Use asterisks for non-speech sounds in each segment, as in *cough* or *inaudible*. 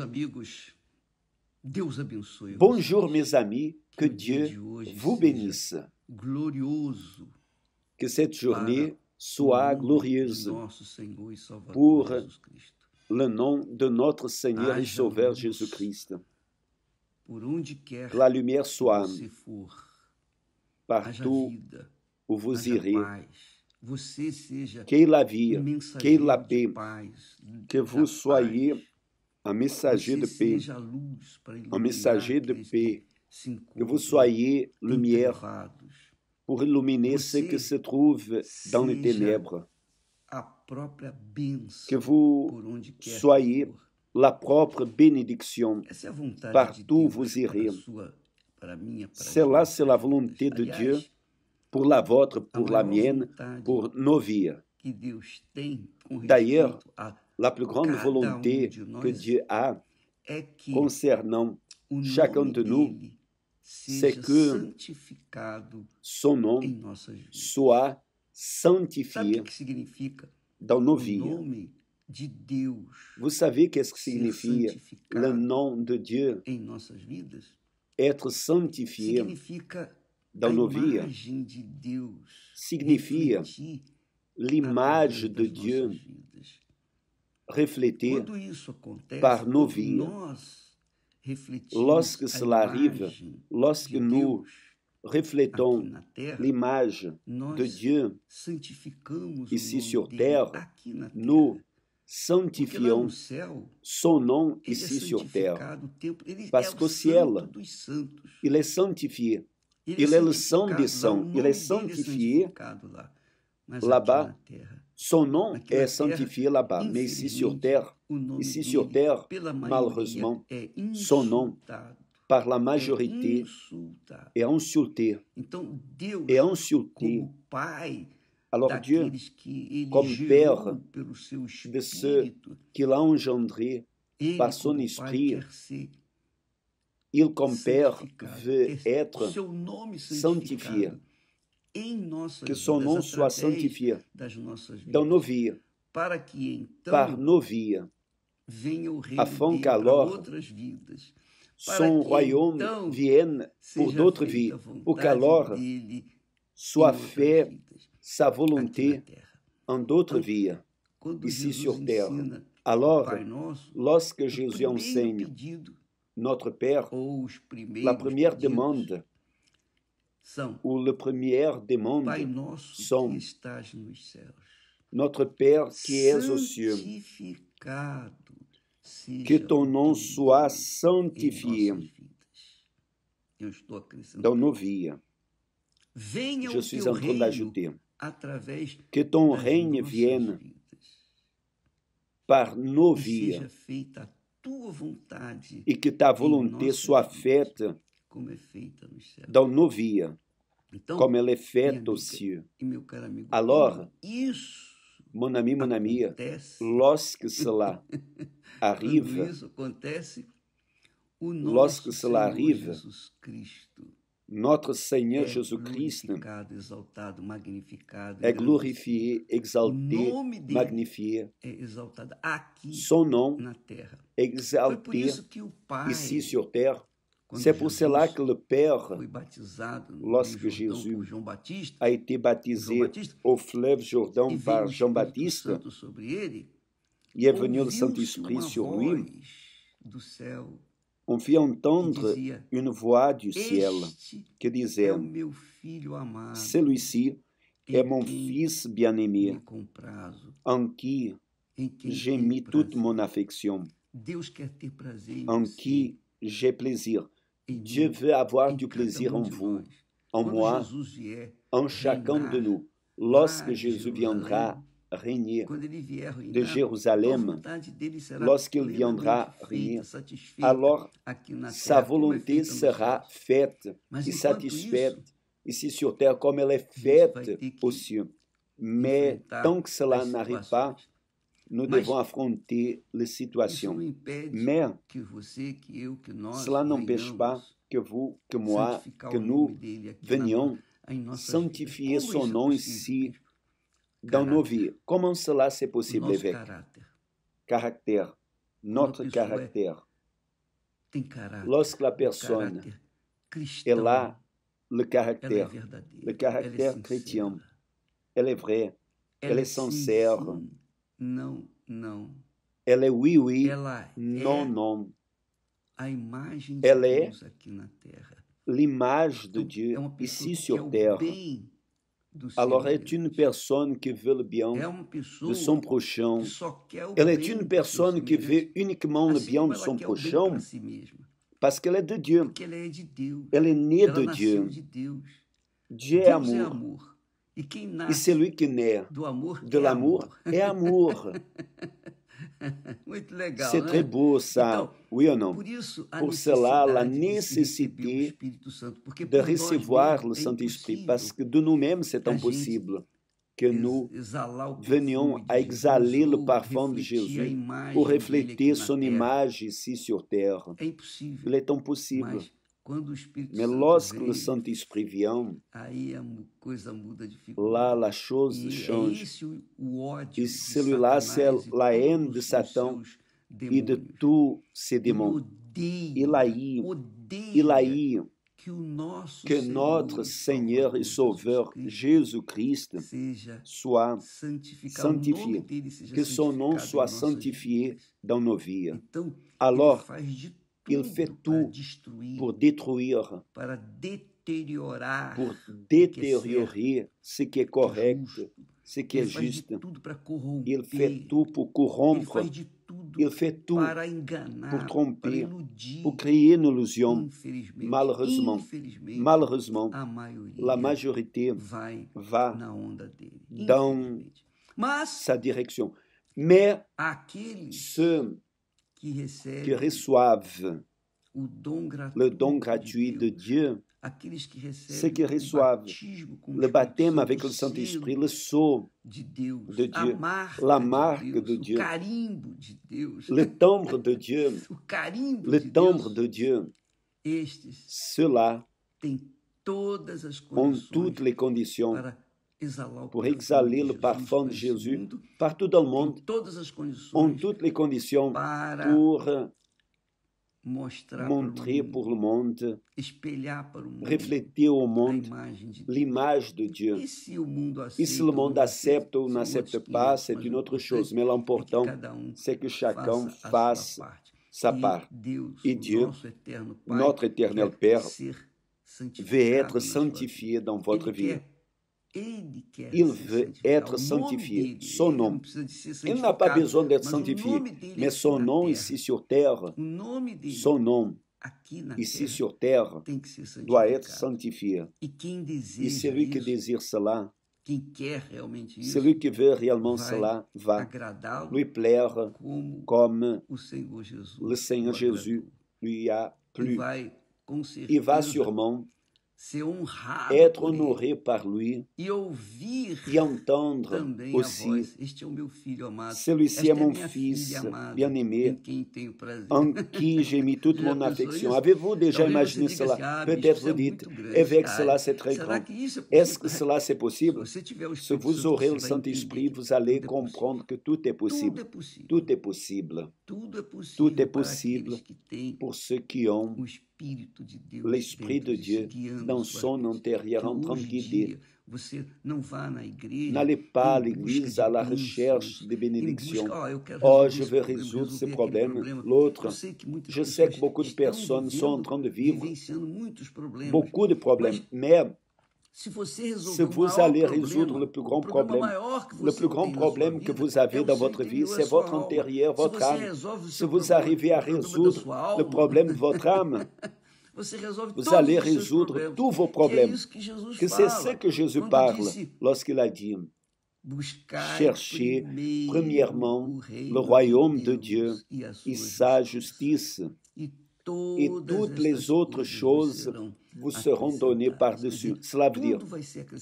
amigos, Deus abençoe. Bonjour mes amis, que, que Dieu vous bénisse. Glorioso. Que cette journée soit glorieuse pour le nom de notre Seigneur et Sauveur Jésus-Christ. La lumière soit partout où vous irez. Que la vie, que la paix, que vous soyez un messager de paix, un messager de paix, que vous soyez lumière pour illuminer ce qui se trouve dans les ténèbres, que vous soyez la propre bénédiction partout où vous irez. Cela, c'est la volonté de Dieu pour la vôtre, pour la mienne, pour nos vies. D'ailleurs, la plus grande volonté que Dieu a é concernant chacun de nous, c'est que son nom soit santifié dans nos vies. Vous savez qu'est-ce que significa le nom de Dieu Être sanctifié dans nos vies a l'image de Dieu refletir par nos vies. Lorsque cela arrive, lorsque nous reflétons l'image de Dieu ici sur terre, nous sanctifions son nom ici sur terre. Parce é qu'au ciel, é est ele é, est le sang des saints. Il est é sanctifié là-bas Son nom est sanctifié là-bas, mais ici sur terre, ici sur terre, malheureusement, son nom par la majorité est insulté. Est insulté. Alors Dieu, comme Père de ceux qu'il a engendré par son esprit, il comme Père veut être sanctifié em nossas que são não sua santificação das nossas então, vidas. Então, novia. Para que então Par novia. venha o reino de outras vidas. Son royaume então, vienne pour d'autres vies, calor qu'alors soit fait sa volonté em d'autres vies, E se terre. Alors, lorsque Jésus enseigne, notre Père, la première demande são ou le premier des Pai nosso são que estás nos céus. Notre Père qui es aux cieux. Que ton nom soit sanctifié dans nos vies. Je suis en train d'ajouter que ton règne vienne par nos vies e que ta volonté soit faite como é feita no céu. Então, nous via, então, comme elle est E meu caro Amigo, Alors, isso mon ami, mon lorsque cela *laughs* arrive, isso acontece, o nosso cela Senhor Jesus Cristo notre Seigneur é Jésus-Christ exaltado, magnificado, é est glorifié, exalté, magnifié. Exaltado, aqui, Son nom est exalté ici sur terre. C'est é por cela que o Père, lorsque Jésus a été baptisé au fleuve Jourdain par Jean-Baptiste, il est venu le Saint-Esprit sur lui, on fit entendre une voix du ciel qui disait, celui-ci é mon fils bien-aimé, en qui j'ai mis toute mon affection, en qui j'ai plaisir. Dieu veut avoir du plaisir en vous, en moi, en chacun de nous. Lorsque Jésus viendra régner de Jérusalem, lorsqu'il viendra régner, alors sa volonté sera faite et satisfaite ici sur terre comme elle est faite aux cieux. Mais tant que cela n'arrive pas, nous devemos devons affronter les situations. Mais que você, que eu, que nós cela n'empêche pas que vous, que moi, que nous venions santifier son nom é ici dans nos vies. Comment cela c'est possible, évêque Caractère, notre é caractère. Lorsque la personne est là, le é caractère, le caractère chrétien, elle est vraie, elle est sincère, não, não. Ela é oui, oui. Ela non, é non. a imagem de Ela é Deus é aqui na Terra. L'image de então, Dieu é ici sur Terre. Alors, elle est une personne qui veut le bien de son prochain. Elle est une personne qui veut uniquement le bien de son prochain parce qu'elle est de Dieu. Elle est née de é Dieu. Dieu é est amour. E quem nasce e celui qui do amor, de é amor é amor. *laughs* Muito legal. C'est né? très beau, ça. Então, oui ou non? Por, isso, pour necessidade la nécessité de, de receber o é Saint-Esprit, Porque que de nous-mêmes, c'est impossible que nós venhamos a exalar o parfum de Jesus ou refléter son image ici sur terre. É Il est impossible. Quando o Espírito Melósculo Santo Esprivião. Aí a coisa muda de figura. Lá lachoso chões. E celular se laem de Satão e de tu se E laí. E laí. Que, que nosso Senhor e Sauveur Jesus Cristo seja santificado que seu nome seja santificado da novia então Alors, Il fait tout pour détruire, pour détériorer ce qui est correct, ce qui est juste. Il fait tout pour corrompre, Il fait tout pour tromper, pour créer une illusion. Malheureusement, malheureusement, la majorité va dans sa direction. Mais ce qui reçoivent le don gratuit de Dieu, ceux qui reçoivent le baptême avec le Saint-Esprit, le sceau de Dieu, la marque de Dieu, le timbre de Dieu, *laughs* le timbre de Dieu, ceux-là ont toutes les conditions O rei exalilo o parfum de Jesus para todo o mundo, em todas as condições, para mostrar para o mundo, espelhar para o mundo, refletir o mundo, a imagem de Deus. E se o mundo aceita, ou não aceita, passa de outra coisa, mas é importante é que, um ser faça sua parte. E Deus, nosso eterno Pai, nosso eterno Pai, ser é santificado, ser santificado vossa vida. Ele quer être sanctifié, son nom. Il n'a pas besoin d'être sanctifié, mais son nom ici sur terre, son nom ici sur terre doit être sanctifié. Et celui que désire cela, celui que veut realmente cela va lui plaire comme le Seigneur Jésus lui a plu. Il va sûrement être honoré par lui et e entendre aussi celui-ci est mon fils bien-aimé en qui j'ai mis toute mon affection. Avez-vous déjà imaginé cela ah, Peut-être vous dites, évêque, cela c'est très grand. Est-ce que cela c'est possible Si vous aurez le Saint-Esprit, vous allez comprendre que tout est possible. Tout est possible. Tout est possible pour ceux qui ont um l'Esprit de Dieu dans son intérieur en train de guider. N'allez pas à l'église à la recherche des bénédictions. Oh, je veux résoudre ce problème L'autre, je sais que beaucoup de personnes sont en train de vivre beaucoup de problèmes, mais si vous allez résoudre le plus grand problème, le plus grand problème que vous avez dans votre vie, c'est votre intérieur, votre âme. Si vous arrivez à résoudre le problème de votre âme, *laughs* vous allez résoudre tous vos problèmes. Que c'est ce que Jésus parle lorsqu'il a dit Cherchez premièrement le royaume de Dieu e et sa justice et toutes les autres choses vous seront données par-dessus. Cela veut dire,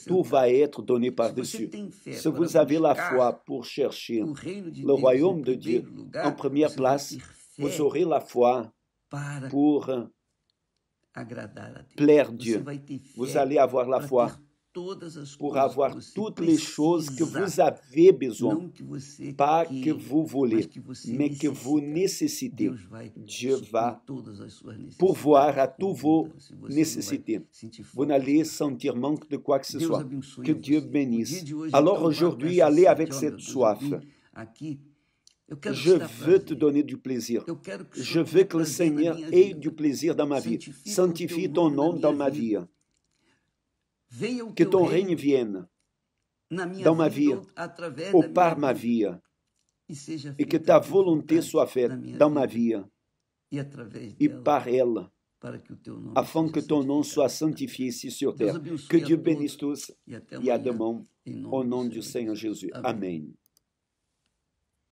tout va être donné par-dessus. Si vous avez la foi pour chercher le royaume de Dieu en première place, vous aurez la foi pour plaire Dieu. Vous allez avoir la foi pour avoir toutes les choses que vous avez besoin, pas que vous voulez, mais que vous nécessitez. Dieu va pourvoir à toutes vos nécessités. Vous n'allez sentir manque de quoi que ce soit. Que Dieu bénisse. Alors aujourd'hui, allez avec cette soif. Je veux te donner du plaisir. Je veux que le Seigneur ait du plaisir dans ma vie. Sanctifie ton nom dans ma vie. Venha o que teu reino Viena, na minha uma vida, o par uma via, e, seja e que ta volonté soit faite da uma via, e, através e par ela, para que o teu nome afin que ton nom soit sanctifié ici sur Que Dieu bénisse e até amanhã, em nome do Senhor Jesus. Amém.